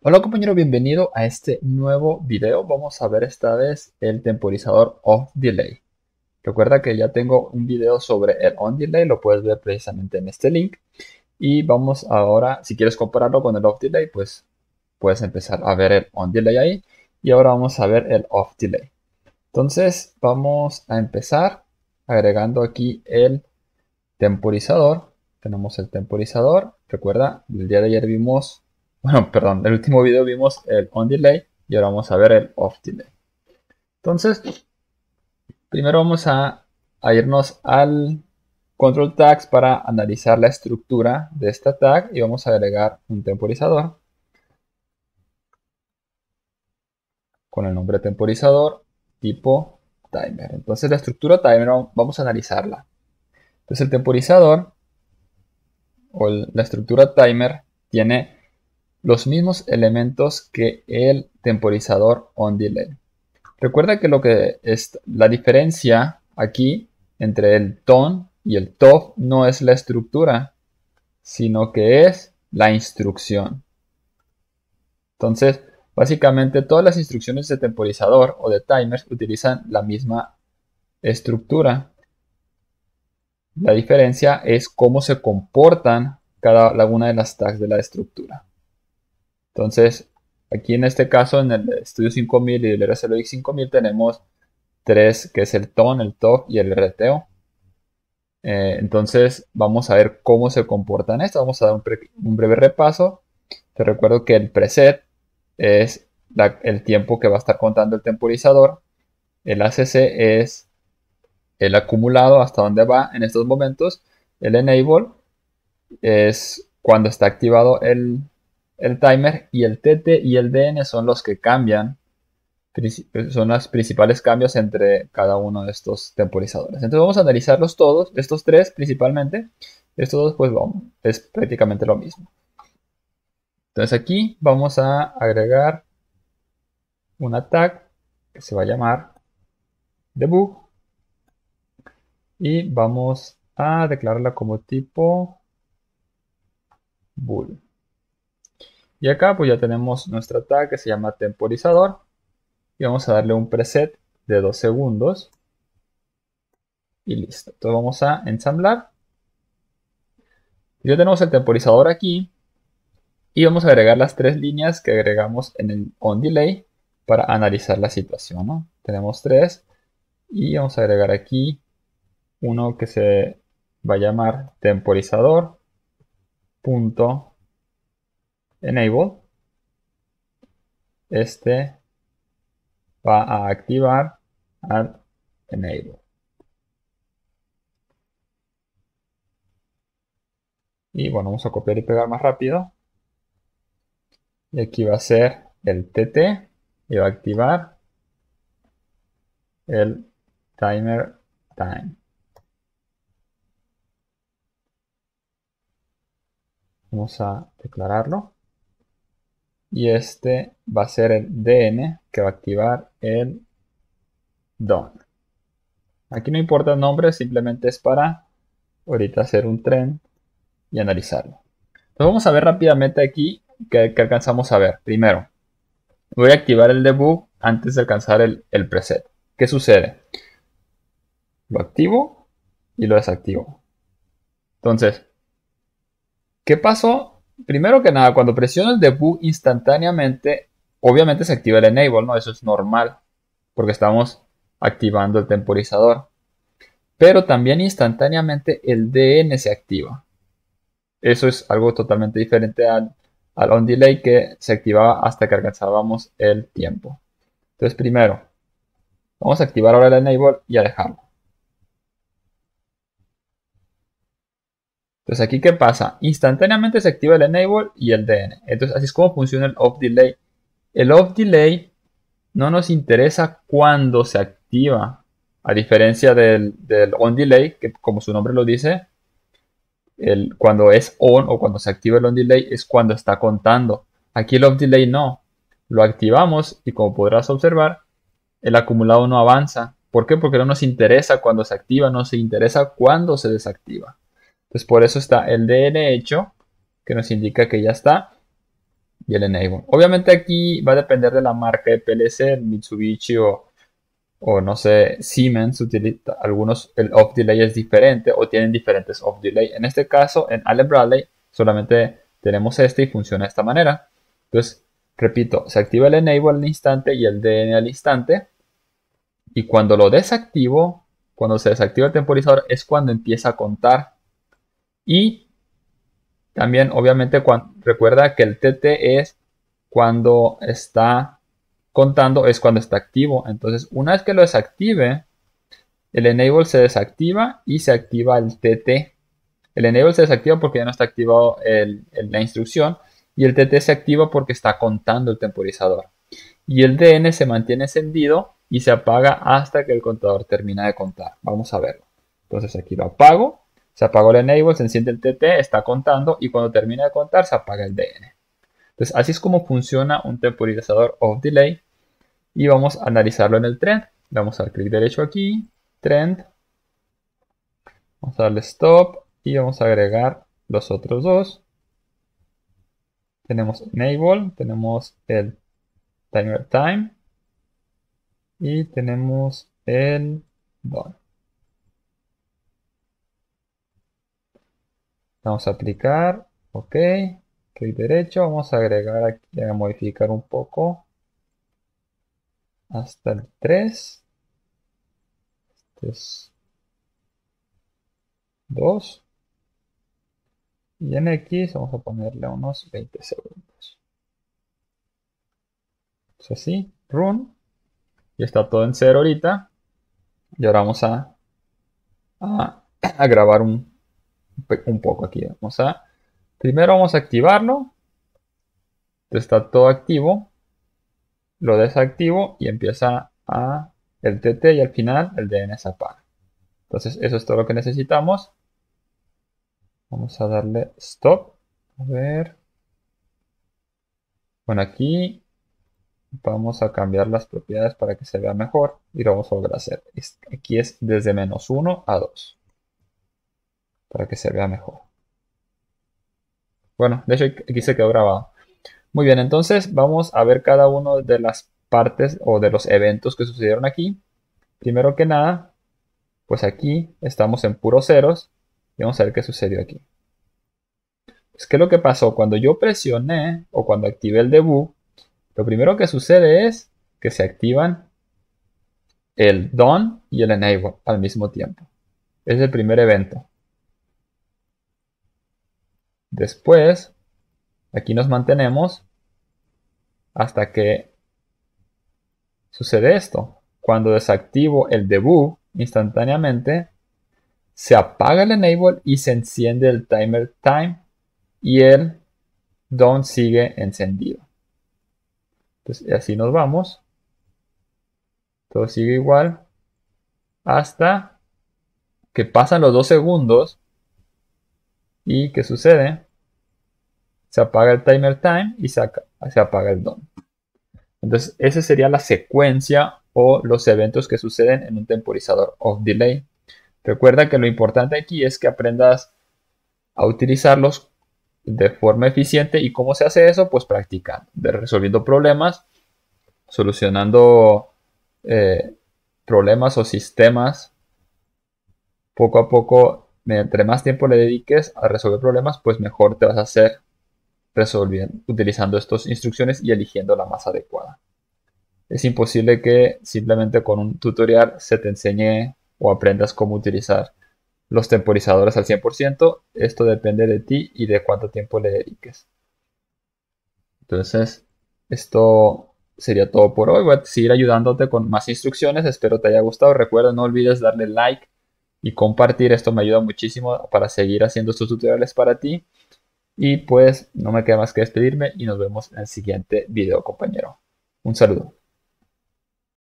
Hola compañero, bienvenido a este nuevo video. Vamos a ver esta vez el temporizador off delay. Recuerda que ya tengo un video sobre el on delay, lo puedes ver precisamente en este link. Y vamos ahora, si quieres compararlo con el off delay, pues puedes empezar a ver el on delay ahí. Y ahora vamos a ver el off delay. Entonces vamos a empezar agregando aquí el temporizador. Tenemos el temporizador. Recuerda, el día de ayer vimos bueno, perdón, el último video vimos el on delay y ahora vamos a ver el off delay. Entonces, primero vamos a, irnos al control tags para analizar la estructura de esta tag y vamos a agregar un temporizador. Con el nombre temporizador tipo timer. Entonces la estructura timer vamos a analizarla. Entonces el temporizador o la estructura timer tiene los mismos elementos que el temporizador on delay. Recuerda que lo que es la diferencia aquí entre el ton y el top no es la estructura, sino que es la instrucción. Entonces, básicamente todas las instrucciones de temporizador o de timers utilizan la misma estructura. La diferencia es cómo se comportan cada una de las tags de la estructura. Entonces, aquí en este caso, en el estudio 5000 y el RSLX 5000, tenemos tres, que es el TON, el TOC y el RTO. Eh, entonces, vamos a ver cómo se comportan estos. Vamos a dar un, breve repaso. Te recuerdo que el preset es el tiempo que va a estar contando el temporizador. El ACC es el acumulado hasta dónde va en estos momentos. El enable es cuando está activado el el timer y el TT y el DN son los que cambian, son los principales cambios entre cada uno de estos temporizadores. Entonces vamos a analizarlos todos, estos tres principalmente. Estos dos pues vamos, es prácticamente lo mismo. Entonces aquí vamos a agregar un tag que se va a llamar debug y vamos a declararla como tipo bool. Y acá pues ya tenemos nuestra tag que se llama temporizador. Y vamos a darle un preset de 2 segundos. Y listo. Entonces vamos a ensamblar. Ya tenemos el temporizador aquí. Y vamos a agregar las tres líneas que agregamos en el on delay para analizar la situación. Tenemos tres. Y vamos a agregar aquí uno que se va a llamar temporizador enable, este va a activar al enable. Y bueno, vamos a copiar y pegar más rápido. Y aquí va a ser el TT y va a activar el timer time. Vamos a declararlo y este va a ser el DN que va a activar el DON. Aquí no importa el nombre, simplemente es para ahorita hacer un tren y analizarlo. Entonces vamos a ver rápidamente aquí que, alcanzamos a ver. Primero, voy a activar el debug antes de alcanzar el preset. ¿Qué sucede? Lo activo y lo desactivo. Entonces, ¿qué pasó primero que nada, cuando presiono el debug instantáneamente, obviamente se activa el enable, ¿no? Eso es normal, porque estamos activando el temporizador. Pero también instantáneamente el DN se activa. Eso es algo totalmente diferente al, al on delay que se activaba hasta que alcanzábamos el tiempo. Entonces primero, vamos a activar ahora el enable y a dejarlo. Entonces aquí qué pasa? Instantáneamente se activa el enable y el DN. Entonces así es como funciona el off delay. El off delay no nos interesa cuando se activa, a diferencia del, on delay, que como su nombre lo dice, el, cuando es on o cuando se activa el on delay es cuando está contando. Aquí el off delay no. Lo activamos y como podrás observar, el acumulado no avanza. ¿Por qué? Porque no nos interesa cuando se activa, no se interesa cuando se desactiva. Entonces por eso está el DN hecho, que nos indica que ya está, y el enable. Obviamente aquí va a depender de la marca de PLC, Mitsubishi o, no sé, Siemens utiliza algunos, el off delay es diferente o tienen diferentes off delay. En este caso, en Allen Bradley solamente tenemos este y funciona de esta manera. Entonces, repito, se activa el enable al instante y el DN al instante. Y cuando lo desactivo, cuando se desactiva el temporizador, es cuando empieza a contar y también, obviamente, recuerda que el TT es cuando está contando, es cuando está activo. Entonces, una vez que lo desactive, el enable se desactiva y se activa el TT. El enable se desactiva porque ya no está activado el, la instrucción y el TT se activa porque está contando el temporizador. Y el DN se mantiene encendido y se apaga hasta que el contador termina de contar. Vamos a verlo. Entonces aquí lo apago se apagó el enable, se enciende el TT, está contando y cuando termina de contar se apaga el DN. Entonces así es como funciona un temporizador of delay y vamos a analizarlo en el trend. Vamos a dar clic derecho aquí, trend, vamos a darle stop y vamos a agregar los otros dos. Tenemos enable, tenemos el timer time y tenemos el done. Vamos a aplicar. Ok. Clic derecho. Vamos a agregar aquí, a modificar un poco. Hasta el 3. Este es 2. Y en X vamos a ponerle unos 20 segundos. Es así. Run. Y está todo en cero ahorita. Y ahora vamos a, a grabar un, un poco aquí. Vamos a, primero vamos a activarlo. Está todo activo. Lo desactivo y empieza a el TT y al final el DNS apaga. Entonces eso es todo lo que necesitamos. Vamos a darle stop. A ver. Bueno, aquí vamos a cambiar las propiedades para que se vea mejor y lo vamos a volver a hacer. Aquí es desde menos 1 a 2 para que se vea mejor. Bueno, de hecho aquí se quedó grabado. Muy bien, entonces vamos a ver cada uno de las partes o de los eventos que sucedieron aquí. Primero que nada, pues aquí estamos en puros ceros y vamos a ver qué sucedió aquí. Pues qué es lo que pasó cuando yo presioné o cuando activé el debug, lo primero que sucede es que se activan el don y el enable al mismo tiempo. Es el primer evento. Después, aquí nos mantenemos hasta que sucede esto. Cuando desactivo el debug instantáneamente, se apaga el enable y se enciende el timer time y el don sigue encendido. Entonces así nos vamos. Todo sigue igual hasta que pasan los dos segundos ¿Y qué sucede? Se apaga el timer time y se, apaga el DOM. Entonces, esa sería la secuencia o los eventos que suceden en un temporizador of delay. Recuerda que lo importante aquí es que aprendas a utilizarlos de forma eficiente y cómo se hace eso, pues practicando, de resolviendo problemas, solucionando eh, problemas o sistemas poco a poco entre más tiempo le dediques a resolver problemas, pues mejor te vas a hacer resolviendo, utilizando estas instrucciones y eligiendo la más adecuada. Es imposible que simplemente con un tutorial se te enseñe o aprendas cómo utilizar los temporizadores al 100%. Esto depende de ti y de cuánto tiempo le dediques. Entonces, esto sería todo por hoy. Voy a seguir ayudándote con más instrucciones. Espero te haya gustado. Recuerda, no olvides darle like y compartir. Esto me ayuda muchísimo para seguir haciendo estos tutoriales para ti. Y pues no me queda más que despedirme y nos vemos en el siguiente video, compañero. Un saludo.